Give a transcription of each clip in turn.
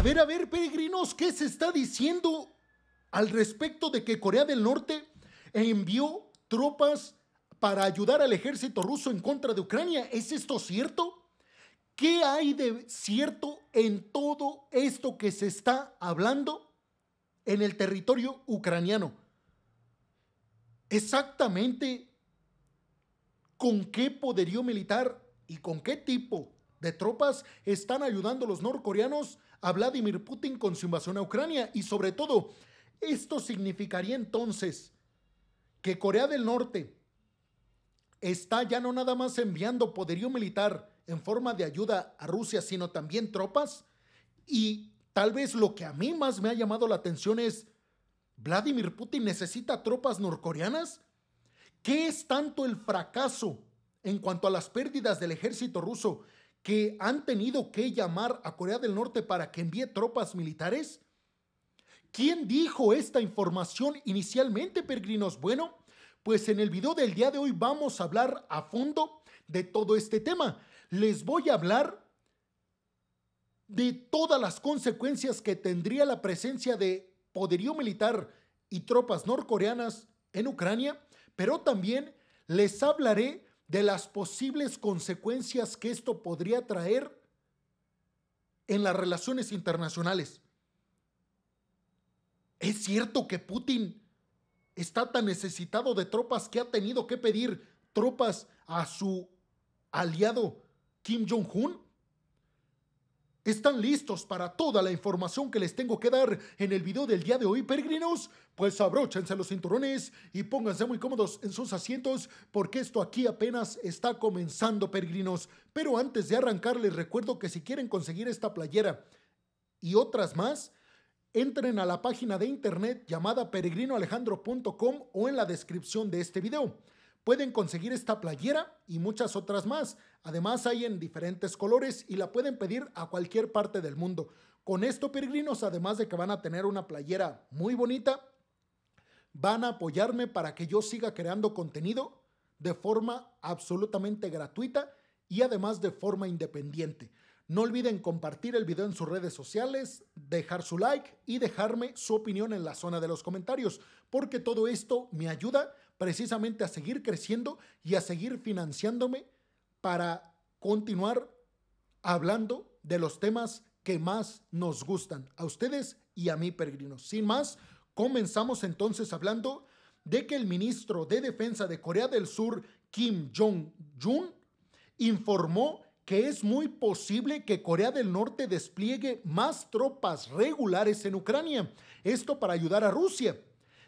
A ver, a ver, peregrinos, ¿qué se está diciendo al respecto de que Corea del Norte envió tropas para ayudar al ejército ruso en contra de Ucrania? ¿Es esto cierto? ¿Qué hay de cierto en todo esto que se está hablando en el territorio ucraniano? Exactamente con qué poderío militar y con qué tipo de tropas están ayudando los norcoreanos a Vladimir Putin con su invasión a Ucrania. Y sobre todo, esto significaría entonces que Corea del Norte está ya no nada más enviando poderío militar en forma de ayuda a Rusia, sino también tropas. Y tal vez lo que a mí más me ha llamado la atención es, ¿Vladimir Putin necesita tropas norcoreanas? ¿Qué es tanto el fracaso en cuanto a las pérdidas del ejército ruso que han tenido que llamar a Corea del Norte para que envíe tropas militares? ¿Quién dijo esta información inicialmente, peregrinos? Bueno, pues en el video del día de hoy vamos a hablar a fondo de todo este tema. Les voy a hablar de todas las consecuencias que tendría la presencia de poderío militar y tropas norcoreanas en Ucrania, pero también les hablaré de las posibles consecuencias que esto podría traer en las relaciones internacionales. ¿Es cierto que Putin está tan necesitado de tropas que ha tenido que pedir tropas a su aliado Kim Jong-un? ¿Están listos para toda la información que les tengo que dar en el video del día de hoy, peregrinos? Pues abróchense los cinturones y pónganse muy cómodos en sus asientos porque esto aquí apenas está comenzando, peregrinos. Pero antes de arrancar les recuerdo que si quieren conseguir esta playera y otras más, entren a la página de internet llamada peregrinoalejandro.com o en la descripción de este video. Pueden conseguir esta playera y muchas otras más. Además hay en diferentes colores y la pueden pedir a cualquier parte del mundo. Con esto, peregrinos, además de que van a tener una playera muy bonita, van a apoyarme para que yo siga creando contenido de forma absolutamente gratuita y además de forma independiente. No olviden compartir el video en sus redes sociales, dejar su like y dejarme su opinión en la zona de los comentarios, porque todo esto me ayuda precisamente a seguir creciendo y a seguir financiándome para continuar hablando de los temas que más nos gustan a ustedes y a mí, peregrinos. Sin más, comenzamos entonces hablando de que el ministro de Defensa de Corea del Sur, Kim Jong-un, informó que es muy posible que Corea del Norte despliegue más tropas regulares en Ucrania, esto para ayudar a Rusia,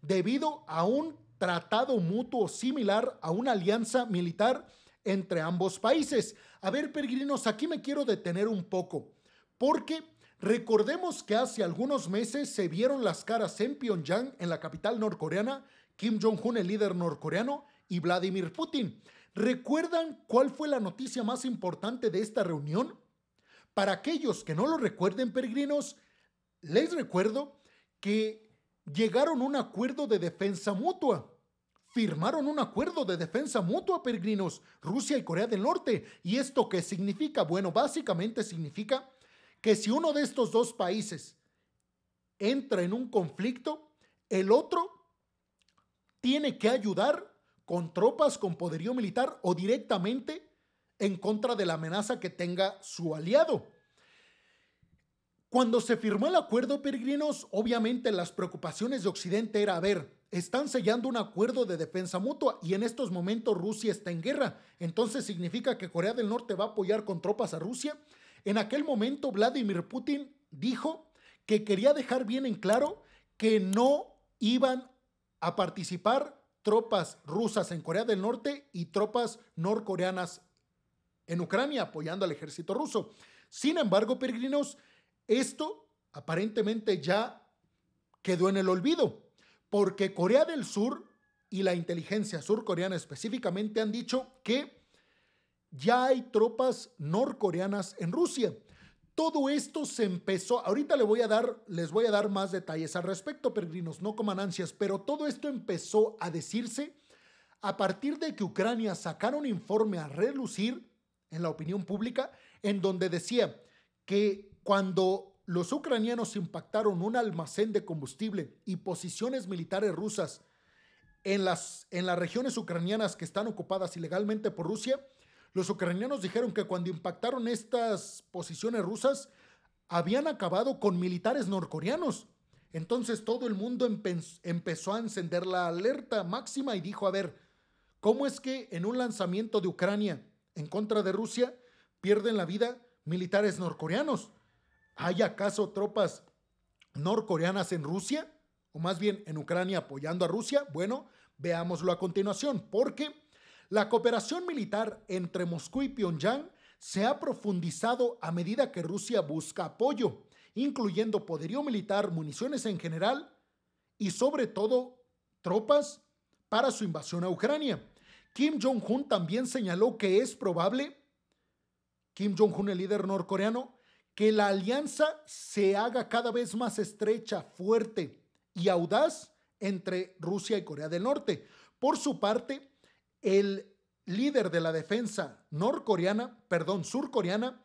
debido a un tratado mutuo similar a una alianza militar entre ambos países. A ver, peregrinos, aquí me quiero detener un poco, porque recordemos que hace algunos meses se vieron las caras en Pyongyang, en la capital norcoreana, Kim Jong-un, el líder norcoreano, y Vladimir Putin. ¿Recuerdan cuál fue la noticia más importante de esta reunión? Para aquellos que no lo recuerden, peregrinos, les recuerdo que llegaron a un acuerdo de defensa mutua. Firmaron un acuerdo de defensa mutua, peregrinos, Rusia y Corea del Norte. ¿Y esto qué significa? Bueno, básicamente significa que si uno de estos dos países entra en un conflicto, el otro tiene que ayudar con tropas, con poderío militar o directamente en contra de la amenaza que tenga su aliado. Cuando se firmó el acuerdo, peregrinos, obviamente las preocupaciones de Occidente era, a ver, están sellando un acuerdo de defensa mutua y en estos momentos Rusia está en guerra. Entonces significa que Corea del Norte va a apoyar con tropas a Rusia. En aquel momento Vladimir Putin dijo que quería dejar bien en claro que no iban a participar tropas rusas en Corea del Norte y tropas norcoreanas en Ucrania apoyando al ejército ruso. Sin embargo, peregrinos, esto aparentemente ya quedó en el olvido, porque Corea del Sur y la inteligencia surcoreana específicamente han dicho que ya hay tropas norcoreanas en Rusia. Todo esto se empezó, ahorita le voy a dar, les voy a dar más detalles al respecto, peregrinos, no coman ansias, pero todo esto empezó a decirse a partir de que Ucrania sacara un informe a relucir en la opinión pública en donde decía que cuando los ucranianos impactaron un almacén de combustible y posiciones militares rusas en las, en las regiones ucranianas que están ocupadas ilegalmente por Rusia, los ucranianos dijeron que cuando impactaron estas posiciones rusas, habían acabado con militares norcoreanos. Entonces todo el mundo empezó a encender la alerta máxima y dijo, a ver, ¿cómo es que en un lanzamiento de Ucrania en contra de Rusia pierden la vida militares norcoreanos? ¿Hay acaso tropas norcoreanas en Rusia? O más bien en Ucrania apoyando a Rusia. Bueno, veámoslo a continuación, porque la cooperación militar entre Moscú y Pyongyang se ha profundizado a medida que Rusia busca apoyo, incluyendo poderío militar, municiones en general y sobre todo tropas para su invasión a Ucrania. Kim Jong-un también señaló que es probable, Kim Jong-un el líder norcoreano, que la alianza se haga cada vez más estrecha, fuerte y audaz entre Rusia y Corea del Norte. Por su parte, el líder de la defensa norcoreana, perdón, surcoreana,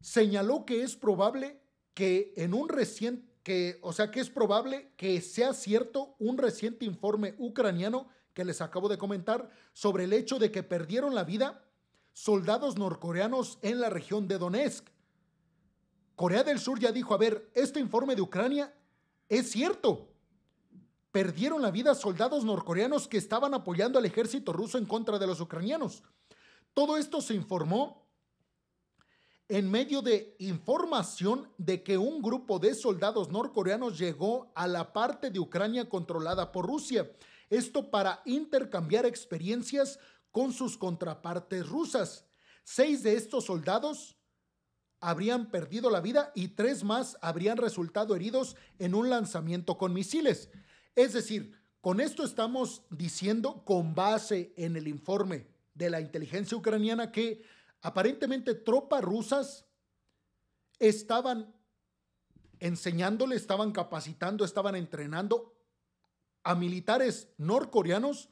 señaló que es probable que en un reciente que, o sea, que es probable que sea cierto un reciente informe ucraniano que les acabo de comentar sobre el hecho de que perdieron la vida soldados norcoreanos en la región de Donetsk Corea del Sur ya dijo, a ver, este informe de Ucrania es cierto. Perdieron la vida soldados norcoreanos que estaban apoyando al ejército ruso en contra de los ucranianos. Todo esto se informó en medio de información de que un grupo de soldados norcoreanos llegó a la parte de Ucrania controlada por Rusia. Esto para intercambiar experiencias con sus contrapartes rusas. Seis de estos soldados habrían perdido la vida y tres más habrían resultado heridos en un lanzamiento con misiles. Es decir, con esto estamos diciendo con base en el informe de la inteligencia ucraniana que aparentemente tropas rusas estaban enseñándole, estaban capacitando, estaban entrenando a militares norcoreanos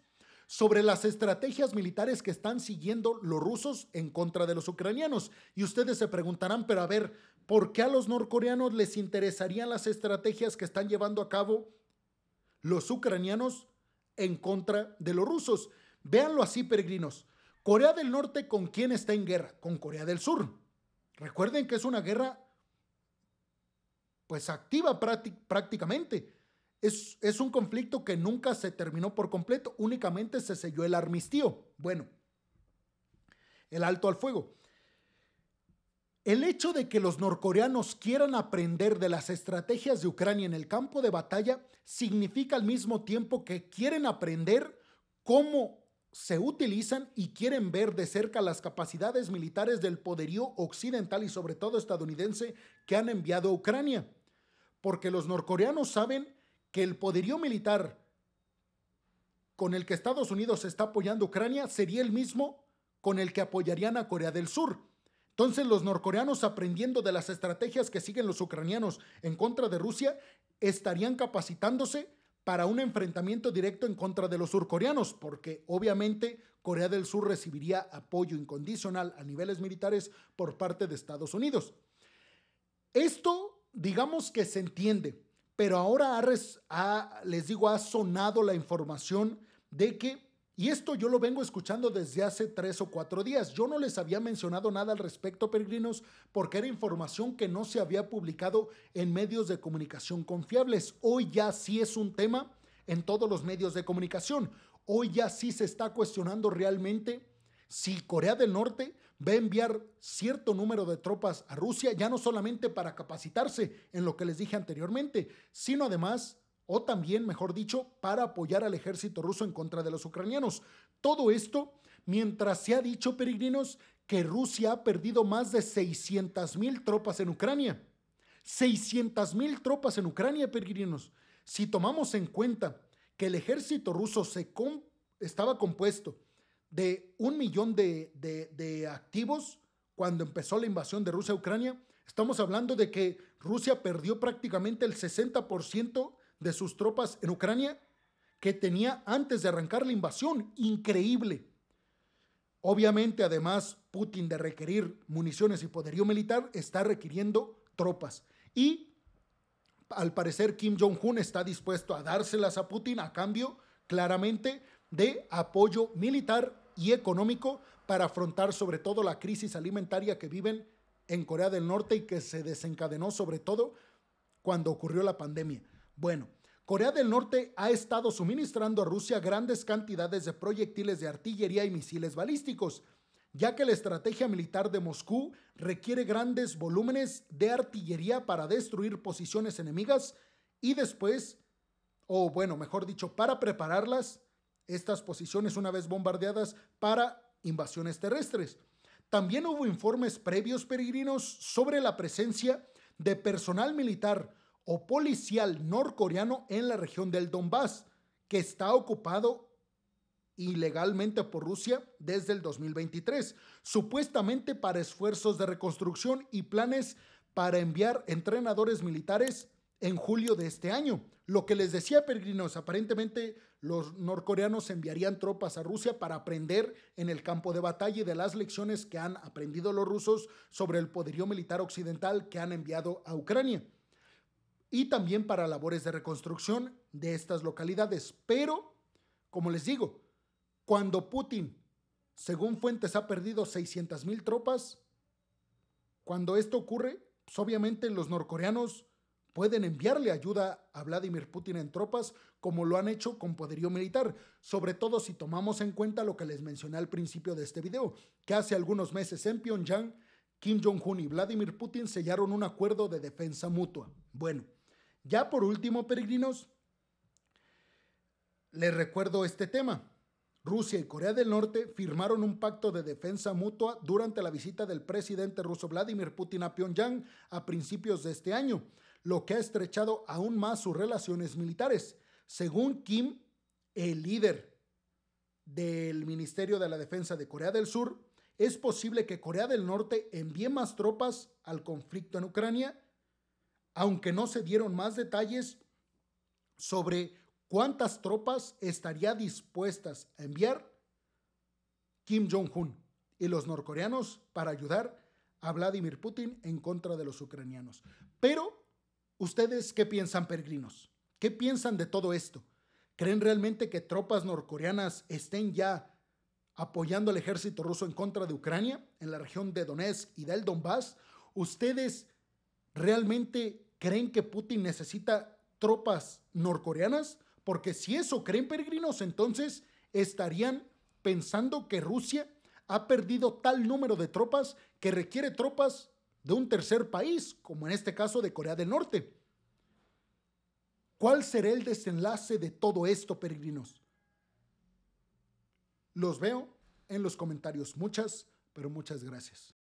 sobre las estrategias militares que están siguiendo los rusos en contra de los ucranianos. Y ustedes se preguntarán, pero a ver, ¿por qué a los norcoreanos les interesarían las estrategias que están llevando a cabo los ucranianos en contra de los rusos? Véanlo así, peregrinos. Corea del Norte con quién está en guerra? Con Corea del Sur. Recuerden que es una guerra pues activa prácticamente. Es, un conflicto que nunca se terminó por completo, únicamente se selló el armistío. Bueno, el alto al fuego. El hecho de que los norcoreanos quieran aprender de las estrategias de Ucrania en el campo de batalla significa al mismo tiempo que quieren aprender cómo se utilizan y quieren ver de cerca las capacidades militares del poderío occidental y sobre todo estadounidense que han enviado a Ucrania. Porque los norcoreanos saben que el poderío militar con el que Estados Unidos está apoyando a Ucrania sería el mismo con el que apoyarían a Corea del Sur. Entonces los norcoreanos, aprendiendo de las estrategias que siguen los ucranianos en contra de Rusia, estarían capacitándose para un enfrentamiento directo en contra de los surcoreanos, porque obviamente Corea del Sur recibiría apoyo incondicional a niveles militares por parte de Estados Unidos. Esto, digamos que se entiende, pero ahora ha les digo, ha sonado la información de que, y esto yo lo vengo escuchando desde hace tres o cuatro días, yo no les había mencionado nada al respecto, peregrinos, porque era información que no se había publicado en medios de comunicación confiables. Hoy ya sí es un tema en todos los medios de comunicación. Hoy ya sí se está cuestionando realmente si Corea del Norte va a enviar cierto número de tropas a Rusia, ya no solamente para capacitarse en lo que les dije anteriormente, sino además, o también, mejor dicho, para apoyar al ejército ruso en contra de los ucranianos. Todo esto mientras se ha dicho, peregrinos, que Rusia ha perdido más de 600 mil tropas en Ucrania. 600 mil tropas en Ucrania, peregrinos. Si tomamos en cuenta que el ejército ruso se estaba compuesto de un millón de, activos cuando empezó la invasión de Rusia a Ucrania. Estamos hablando de que Rusia perdió prácticamente el 60% de sus tropas en Ucrania que tenía antes de arrancar la invasión. Increíble. Obviamente, además, Putin de requerir municiones y poderío militar está requiriendo tropas. Y al parecer Kim Jong-un está dispuesto a dárselas a Putin a cambio, claramente, de apoyo militar y económico para afrontar sobre todo la crisis alimentaria que viven en Corea del Norte y que se desencadenó sobre todo cuando ocurrió la pandemia. Bueno, Corea del Norte ha estado suministrando a Rusia grandes cantidades de proyectiles de artillería y misiles balísticos, ya que la estrategia militar de Moscú requiere grandes volúmenes de artillería para destruir posiciones enemigas y después, o bueno, mejor dicho, para prepararlas estas posiciones una vez bombardeadas para invasiones terrestres. También hubo informes previos peregrinos sobre la presencia de personal militar o policial norcoreano en la región del Donbass, que está ocupado ilegalmente por Rusia desde el 2023, supuestamente para esfuerzos de reconstrucción y planes para enviar entrenadores militares en julio de este año. Lo que les decía, peregrinos, aparentemente los norcoreanos enviarían tropas a Rusia para aprender en el campo de batalla de las lecciones que han aprendido los rusos sobre el poderío militar occidental que han enviado a Ucrania. Y también para labores de reconstrucción de estas localidades. Pero, como les digo, cuando Putin, según fuentes, ha perdido 600 mil tropas, cuando esto ocurre, pues, obviamente los norcoreanos Pueden enviarle ayuda a Vladimir Putin en tropas como lo han hecho con poderío militar, sobre todo si tomamos en cuenta lo que les mencioné al principio de este video, que hace algunos meses en Pyongyang, Kim Jong-un y Vladimir Putin sellaron un acuerdo de defensa mutua. Bueno, ya por último, peregrinos, les recuerdo este tema. Rusia y Corea del Norte firmaron un pacto de defensa mutua durante la visita del presidente ruso Vladimir Putin a Pyongyang a principios de este año lo que ha estrechado aún más sus relaciones militares. Según Kim, el líder del Ministerio de la Defensa de Corea del Sur, es posible que Corea del Norte envíe más tropas al conflicto en Ucrania, aunque no se dieron más detalles sobre cuántas tropas estaría dispuestas a enviar Kim Jong-un y los norcoreanos para ayudar a Vladimir Putin en contra de los ucranianos. Pero ¿Ustedes qué piensan, peregrinos? ¿Qué piensan de todo esto? ¿Creen realmente que tropas norcoreanas estén ya apoyando al ejército ruso en contra de Ucrania, en la región de Donetsk y del Donbass? ¿Ustedes realmente creen que Putin necesita tropas norcoreanas? Porque si eso creen, peregrinos, entonces estarían pensando que Rusia ha perdido tal número de tropas que requiere tropas de un tercer país, como en este caso de Corea del Norte. ¿Cuál será el desenlace de todo esto, peregrinos? Los veo en los comentarios. Muchas, pero muchas gracias.